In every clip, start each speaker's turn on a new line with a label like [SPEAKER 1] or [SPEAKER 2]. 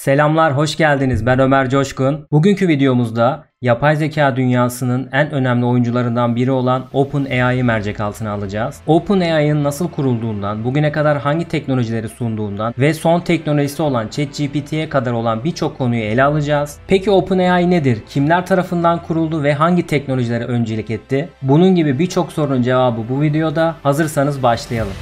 [SPEAKER 1] Selamlar, hoş geldiniz. Ben Ömer Coşkun. Bugünkü videomuzda yapay zeka dünyasının en önemli oyuncularından biri olan OpenAI'yi mercek altına alacağız. OpenAI'ın nasıl kurulduğundan, bugüne kadar hangi teknolojileri sunduğundan ve son teknolojisi olan ChatGPT'ye kadar olan birçok konuyu ele alacağız. Peki OpenAI nedir? Kimler tarafından kuruldu ve hangi teknolojilere öncelik etti? Bunun gibi birçok sorunun cevabı bu videoda. Hazırsanız başlayalım.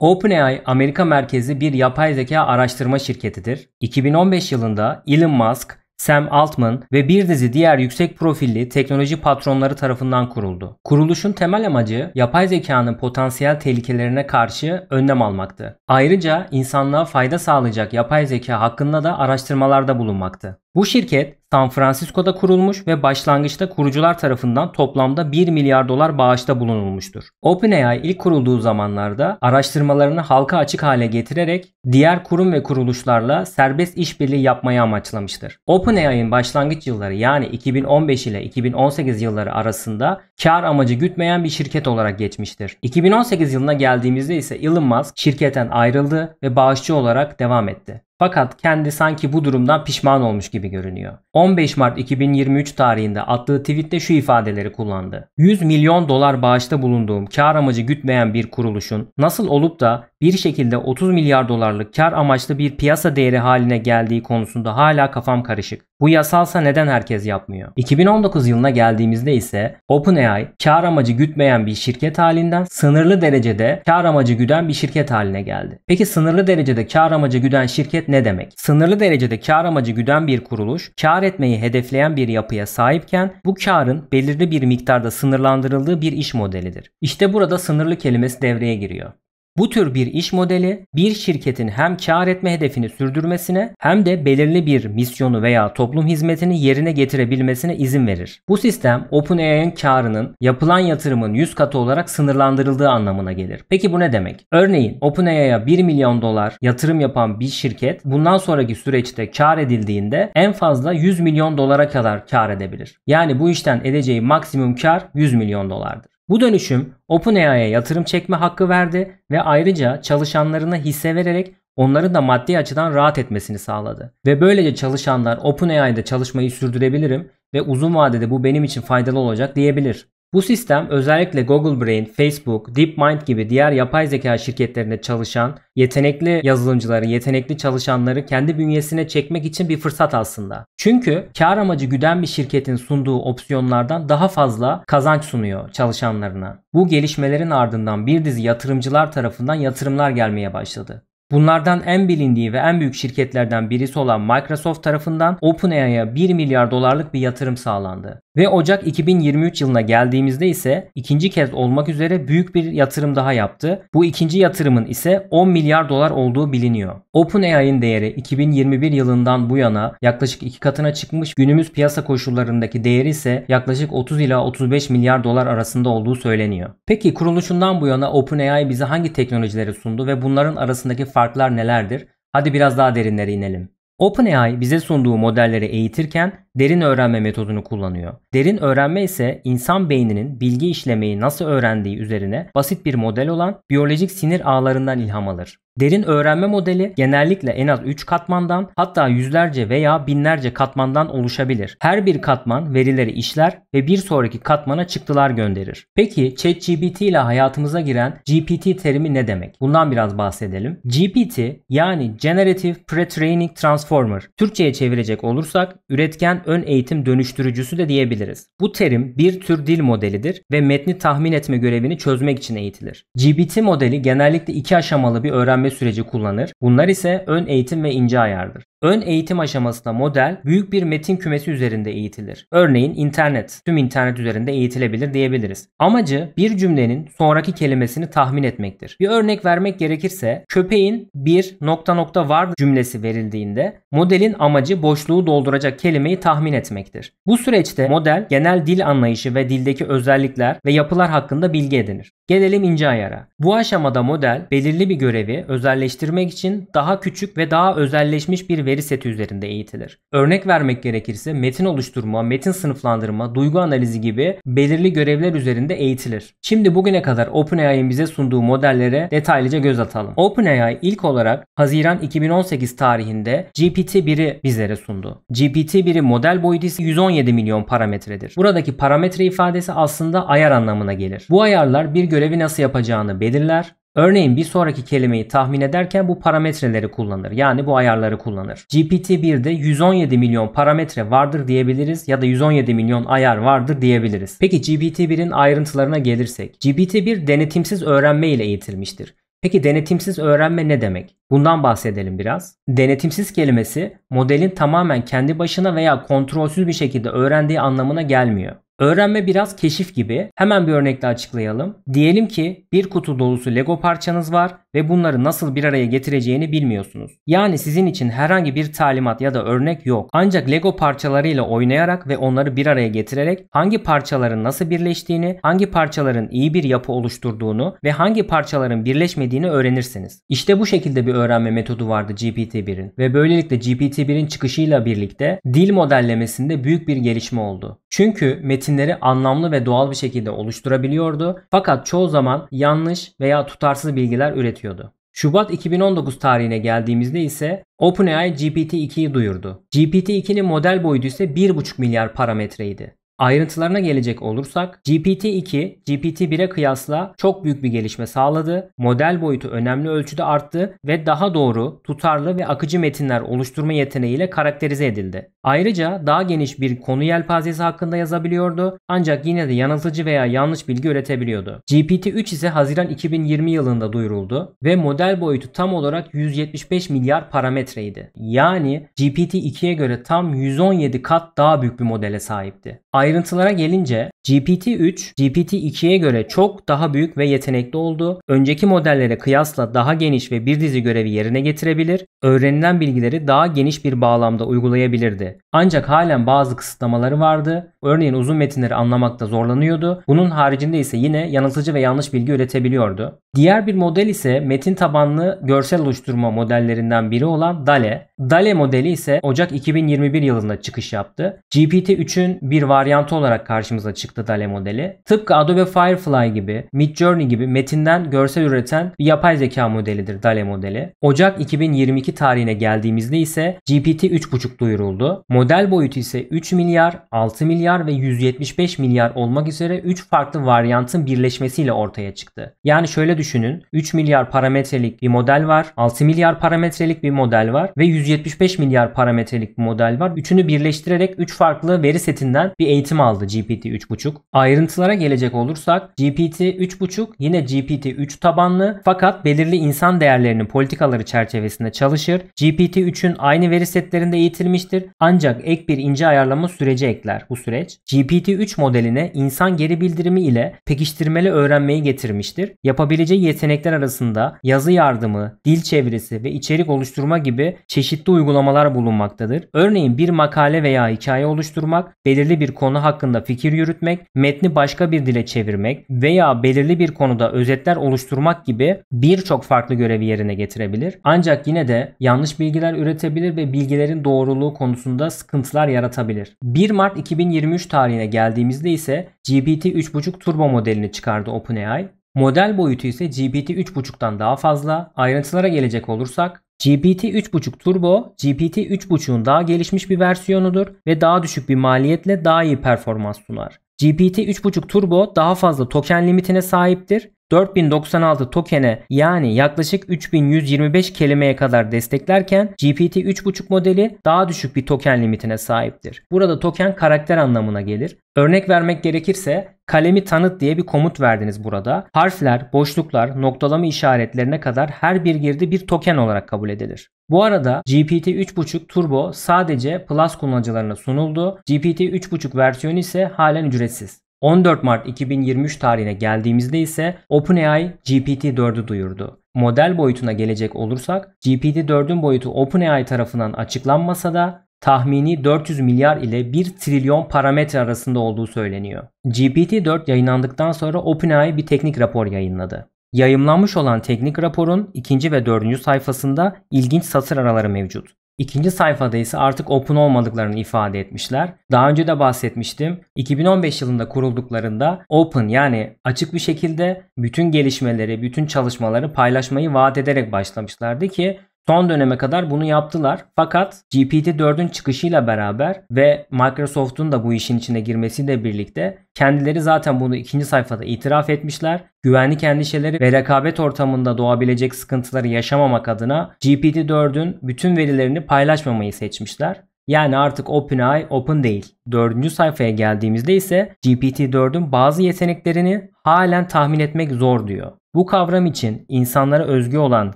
[SPEAKER 1] OpenAI Amerika merkezli bir yapay zeka araştırma şirketidir. 2015 yılında Elon Musk, Sam Altman ve bir dizi diğer yüksek profilli teknoloji patronları tarafından kuruldu. Kuruluşun temel amacı yapay zekanın potansiyel tehlikelerine karşı önlem almaktı. Ayrıca insanlığa fayda sağlayacak yapay zeka hakkında da araştırmalarda bulunmaktı. Bu şirket San Francisco'da kurulmuş ve başlangıçta kurucular tarafından toplamda 1 milyar dolar bağışta bulunulmuştur. OpenAI ilk kurulduğu zamanlarda araştırmalarını halka açık hale getirerek diğer kurum ve kuruluşlarla serbest işbirliği yapmayı amaçlamıştır. OpenAI'nin başlangıç yılları yani 2015 ile 2018 yılları arasında kar amacı gütmeyen bir şirket olarak geçmiştir. 2018 yılına geldiğimizde ise Elon Musk şirketten ayrıldı ve bağışçı olarak devam etti. Fakat kendi sanki bu durumdan pişman olmuş gibi görünüyor. 15 Mart 2023 tarihinde attığı tweette şu ifadeleri kullandı. 100 milyon dolar bağışta bulunduğum kar amacı gütmeyen bir kuruluşun nasıl olup da bir şekilde 30 milyar dolarlık kar amaçlı bir piyasa değeri haline geldiği konusunda hala kafam karışık. Bu yasalsa neden herkes yapmıyor? 2019 yılına geldiğimizde ise OpenAI kar amacı gütmeyen bir şirket halinden sınırlı derecede kar amacı güden bir şirket haline geldi. Peki sınırlı derecede kar amacı güden şirket ne demek? Sınırlı derecede kar amacı güden bir kuruluş, kar etmeyi hedefleyen bir yapıya sahipken bu karın belirli bir miktarda sınırlandırıldığı bir iş modelidir. İşte burada sınırlı kelimesi devreye giriyor. Bu tür bir iş modeli bir şirketin hem kar etme hedefini sürdürmesine hem de belirli bir misyonu veya toplum hizmetini yerine getirebilmesine izin verir. Bu sistem OpenAI'nin karının yapılan yatırımın 100 katı olarak sınırlandırıldığı anlamına gelir. Peki bu ne demek? Örneğin OpenAI'ya 1 milyon dolar yatırım yapan bir şirket bundan sonraki süreçte kar edildiğinde en fazla 100 milyon dolara kadar kar edebilir. Yani bu işten edeceği maksimum kar 100 milyon dolardır. Bu dönüşüm OpenAI'ye yatırım çekme hakkı verdi ve ayrıca çalışanlarına hisse vererek onların da maddi açıdan rahat etmesini sağladı. Ve böylece çalışanlar OpenAI'de çalışmayı sürdürebilirim ve uzun vadede bu benim için faydalı olacak diyebilir. Bu sistem özellikle Google Brain, Facebook, DeepMind gibi diğer yapay zeka şirketlerinde çalışan yetenekli yazılımcıları, yetenekli çalışanları kendi bünyesine çekmek için bir fırsat aslında. Çünkü kar amacı güden bir şirketin sunduğu opsiyonlardan daha fazla kazanç sunuyor çalışanlarına. Bu gelişmelerin ardından bir dizi yatırımcılar tarafından yatırımlar gelmeye başladı. Bunlardan en bilindiği ve en büyük şirketlerden birisi olan Microsoft tarafından OpenAI'ya 1 milyar dolarlık bir yatırım sağlandı. Ve Ocak 2023 yılına geldiğimizde ise ikinci kez olmak üzere büyük bir yatırım daha yaptı. Bu ikinci yatırımın ise 10 milyar dolar olduğu biliniyor. OpenAI'nin değeri 2021 yılından bu yana yaklaşık iki katına çıkmış günümüz piyasa koşullarındaki değeri ise yaklaşık 30 ila 35 milyar dolar arasında olduğu söyleniyor. Peki kuruluşundan bu yana OpenAI bize hangi teknolojileri sundu ve bunların arasındaki farklar nelerdir? Hadi biraz daha derinlere inelim. OpenAI bize sunduğu modelleri eğitirken derin öğrenme metodunu kullanıyor. Derin öğrenme ise insan beyninin bilgi işlemeyi nasıl öğrendiği üzerine basit bir model olan biyolojik sinir ağlarından ilham alır. Derin öğrenme modeli genellikle en az 3 katmandan hatta yüzlerce veya binlerce katmandan oluşabilir. Her bir katman verileri işler ve bir sonraki katmana çıktılar gönderir. Peki ChatGPT ile hayatımıza giren GPT terimi ne demek? Bundan biraz bahsedelim. GPT yani Generative Pre-Training Transformer. Türkçe'ye çevirecek olursak üretken ön eğitim dönüştürücüsü de diyebiliriz. Bu terim bir tür dil modelidir ve metni tahmin etme görevini çözmek için eğitilir. GBT modeli genellikle iki aşamalı bir öğrenme süreci kullanır. Bunlar ise ön eğitim ve ince ayardır. Ön eğitim aşamasında model büyük bir metin kümesi üzerinde eğitilir. Örneğin internet, tüm internet üzerinde eğitilebilir diyebiliriz. Amacı bir cümlenin sonraki kelimesini tahmin etmektir. Bir örnek vermek gerekirse köpeğin bir nokta nokta var cümlesi verildiğinde modelin amacı boşluğu dolduracak kelimeyi tahmin etmektir. Bu süreçte model genel dil anlayışı ve dildeki özellikler ve yapılar hakkında bilgi edinir. Gelelim ince ayara. Bu aşamada model belirli bir görevi özelleştirmek için daha küçük ve daha özelleşmiş bir veri seti üzerinde eğitilir. Örnek vermek gerekirse metin oluşturma, metin sınıflandırma, duygu analizi gibi belirli görevler üzerinde eğitilir. Şimdi bugüne kadar OpenAI'in bize sunduğu modellere detaylıca göz atalım. OpenAI ilk olarak Haziran 2018 tarihinde GPT-1'i bizlere sundu. GPT-1'i model boyutu 117 milyon parametredir. Buradaki parametre ifadesi aslında ayar anlamına gelir. Bu ayarlar bir görevi nasıl yapacağını belirler. Örneğin bir sonraki kelimeyi tahmin ederken bu parametreleri kullanır. Yani bu ayarları kullanır. GPT-1'de 117 milyon parametre vardır diyebiliriz ya da 117 milyon ayar vardır diyebiliriz. Peki GPT-1'in ayrıntılarına gelirsek. GPT-1 denetimsiz öğrenme ile eğitilmiştir. Peki denetimsiz öğrenme ne demek? Bundan bahsedelim biraz. Denetimsiz kelimesi modelin tamamen kendi başına veya kontrolsüz bir şekilde öğrendiği anlamına gelmiyor. Öğrenme biraz keşif gibi. Hemen bir örnekle açıklayalım. Diyelim ki bir kutu dolusu Lego parçanız var ve bunları nasıl bir araya getireceğini bilmiyorsunuz. Yani sizin için herhangi bir talimat ya da örnek yok. Ancak Lego parçalarıyla oynayarak ve onları bir araya getirerek hangi parçaların nasıl birleştiğini, hangi parçaların iyi bir yapı oluşturduğunu ve hangi parçaların birleşmediğini öğrenirsiniz. İşte bu şekilde bir öğrenme metodu vardı GPT-1'in ve böylelikle GPT-1'in çıkışıyla birlikte dil modellemesinde büyük bir gelişme oldu. Çünkü metinleri anlamlı ve doğal bir şekilde oluşturabiliyordu fakat çoğu zaman yanlış veya tutarsız bilgiler üretiyordu. Şubat 2019 tarihine geldiğimizde ise OpenAI GPT-2'yi duyurdu. GPT-2'nin model boyutu ise 1,5 milyar parametreydi. Ayrıntılarına gelecek olursak GPT-2 GPT-1'e kıyasla çok büyük bir gelişme sağladı. Model boyutu önemli ölçüde arttı ve daha doğru, tutarlı ve akıcı metinler oluşturma yeteneğiyle karakterize edildi. Ayrıca daha geniş bir konu yelpazesi hakkında yazabiliyordu ancak yine de yanıltıcı veya yanlış bilgi üretebiliyordu. GPT-3 ise Haziran 2020 yılında duyuruldu ve model boyutu tam olarak 175 milyar parametreydi. Yani GPT-2'ye göre tam 117 kat daha büyük bir modele sahipti. Ayrıntılara gelince GPT-3, GPT-2'ye göre çok daha büyük ve yetenekli oldu. Önceki modellere kıyasla daha geniş ve bir dizi görevi yerine getirebilir, öğrenilen bilgileri daha geniş bir bağlamda uygulayabilirdi. Ancak halen bazı kısıtlamaları vardı. Örneğin uzun metinleri anlamakta zorlanıyordu. Bunun haricinde ise yine yanıltıcı ve yanlış bilgi üretebiliyordu. Diğer bir model ise metin tabanlı görsel oluşturma modellerinden biri olan DALE. DALE modeli ise Ocak 2021 yılında çıkış yaptı. GPT-3'ün bir varyantı olarak karşımıza çıktı Datale modeli. Tıpkı Adobe Firefly gibi, Midjourney gibi metinden görsel üreten bir yapay zeka modelidir DALE modeli. Ocak 2022 tarihine geldiğimizde ise GPT 3.5 duyuruldu. Model boyutu ise 3 milyar, 6 milyar ve 175 milyar olmak üzere 3 farklı varyantın birleşmesiyle ortaya çıktı. Yani şöyle düşünün. 3 milyar parametrelik bir model var, 6 milyar parametrelik bir model var ve 175 milyar parametrelik bir model var. Üçünü birleştirerek 3 farklı veri setinden bir eğitim aldı GPT 3.5 3.5. Ayrıntılara gelecek olursak GPT 3.5 yine GPT 3 tabanlı fakat belirli insan değerlerinin politikaları çerçevesinde çalışır. GPT 3'ün aynı veri setlerinde eğitilmiştir ancak ek bir ince ayarlama süreci ekler bu süreç. GPT 3 modeline insan geri bildirimi ile pekiştirmeli öğrenmeyi getirmiştir. Yapabileceği yetenekler arasında yazı yardımı, dil çevirisi ve içerik oluşturma gibi çeşitli uygulamalar bulunmaktadır. Örneğin bir makale veya hikaye oluşturmak, belirli bir konu hakkında fikir yürütmek, çevirmek, metni başka bir dile çevirmek veya belirli bir konuda özetler oluşturmak gibi birçok farklı görevi yerine getirebilir. Ancak yine de yanlış bilgiler üretebilir ve bilgilerin doğruluğu konusunda sıkıntılar yaratabilir. 1 Mart 2023 tarihine geldiğimizde ise GPT 3.5 Turbo modelini çıkardı OpenAI Model boyutu ise GPT 3.5'tan daha fazla. Ayrıntılara gelecek olursak GPT 3.5 Turbo, GPT 3.5'un daha gelişmiş bir versiyonudur ve daha düşük bir maliyetle daha iyi performans sunar. GPT 3.5 Turbo daha fazla token limitine sahiptir 4096 tokene yani yaklaşık 3125 kelimeye kadar desteklerken GPT 3.5 modeli daha düşük bir token limitine sahiptir. Burada token karakter anlamına gelir. Örnek vermek gerekirse kalemi tanıt diye bir komut verdiniz burada. Harfler, boşluklar, noktalama işaretlerine kadar her bir girdi bir token olarak kabul edilir. Bu arada GPT 3.5 Turbo sadece Plus kullanıcılarına sunuldu. GPT 3.5 versiyonu ise halen ücretsiz. 14 Mart 2023 tarihine geldiğimizde ise OpenAI GPT-4'ü duyurdu. Model boyutuna gelecek olursak GPT-4'ün boyutu OpenAI tarafından açıklanmasa da tahmini 400 milyar ile 1 trilyon parametre arasında olduğu söyleniyor. GPT-4 yayınlandıktan sonra OpenAI bir teknik rapor yayınladı. Yayımlanmış olan teknik raporun ikinci ve dördüncü sayfasında ilginç satır araları mevcut. İkinci sayfada ise artık open olmadıklarını ifade etmişler. Daha önce de bahsetmiştim. 2015 yılında kurulduklarında open yani açık bir şekilde bütün gelişmeleri, bütün çalışmaları paylaşmayı vaat ederek başlamışlardı ki Son döneme kadar bunu yaptılar. Fakat GPT-4'ün çıkışıyla beraber ve Microsoft'un da bu işin içine girmesiyle birlikte kendileri zaten bunu ikinci sayfada itiraf etmişler. Güvenlik endişeleri ve rekabet ortamında doğabilecek sıkıntıları yaşamamak adına GPT-4'ün bütün verilerini paylaşmamayı seçmişler. Yani artık OpenAI open değil. Dördüncü sayfaya geldiğimizde ise GPT-4'ün bazı yeteneklerini halen tahmin etmek zor diyor. Bu kavram için insanlara özgü olan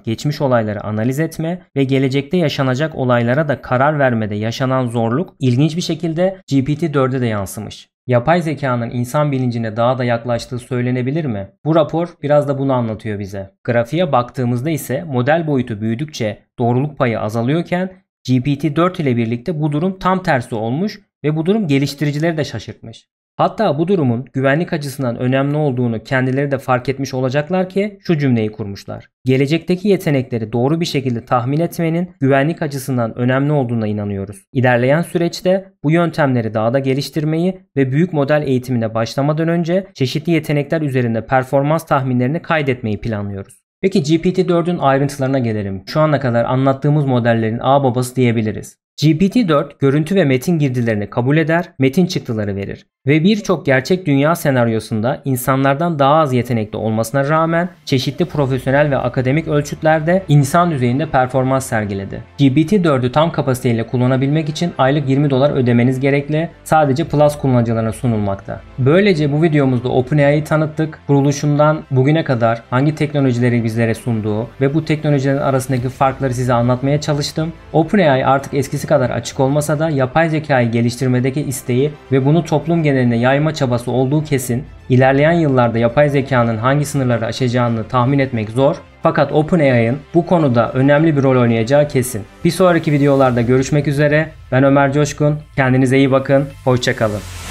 [SPEAKER 1] geçmiş olayları analiz etme ve gelecekte yaşanacak olaylara da karar vermede yaşanan zorluk ilginç bir şekilde GPT-4'e de yansımış. Yapay zekanın insan bilincine daha da yaklaştığı söylenebilir mi? Bu rapor biraz da bunu anlatıyor bize. Grafiğe baktığımızda ise model boyutu büyüdükçe doğruluk payı azalıyorken GPT-4 ile birlikte bu durum tam tersi olmuş ve bu durum geliştiricileri de şaşırtmış. Hatta bu durumun güvenlik açısından önemli olduğunu kendileri de fark etmiş olacaklar ki şu cümleyi kurmuşlar. Gelecekteki yetenekleri doğru bir şekilde tahmin etmenin güvenlik açısından önemli olduğuna inanıyoruz. İlerleyen süreçte bu yöntemleri daha da geliştirmeyi ve büyük model eğitimine başlamadan önce çeşitli yetenekler üzerinde performans tahminlerini kaydetmeyi planlıyoruz. Peki GPT-4'ün ayrıntılarına gelelim. Şu ana kadar anlattığımız modellerin ağ babası diyebiliriz. GPT-4 görüntü ve metin girdilerini kabul eder, metin çıktıları verir ve birçok gerçek dünya senaryosunda insanlardan daha az yetenekli olmasına rağmen çeşitli profesyonel ve akademik ölçütlerde insan düzeyinde performans sergiledi. GPT-4'ü tam kapasiteyle kullanabilmek için aylık 20 dolar ödemeniz gerekli sadece Plus kullanıcılarına sunulmakta. Böylece bu videomuzda OpenAI'yi tanıttık. Kuruluşundan bugüne kadar hangi teknolojileri bizlere sunduğu ve bu teknolojilerin arasındaki farkları size anlatmaya çalıştım. OpenAI artık eskisi kadar açık olmasa da yapay zekayı geliştirmedeki isteği ve bunu toplum geneline yayma çabası olduğu kesin, ilerleyen yıllarda yapay zekanın hangi sınırları aşacağını tahmin etmek zor fakat OpenAI'ın bu konuda önemli bir rol oynayacağı kesin. Bir sonraki videolarda görüşmek üzere. Ben Ömer Coşkun. Kendinize iyi bakın. Hoşçakalın.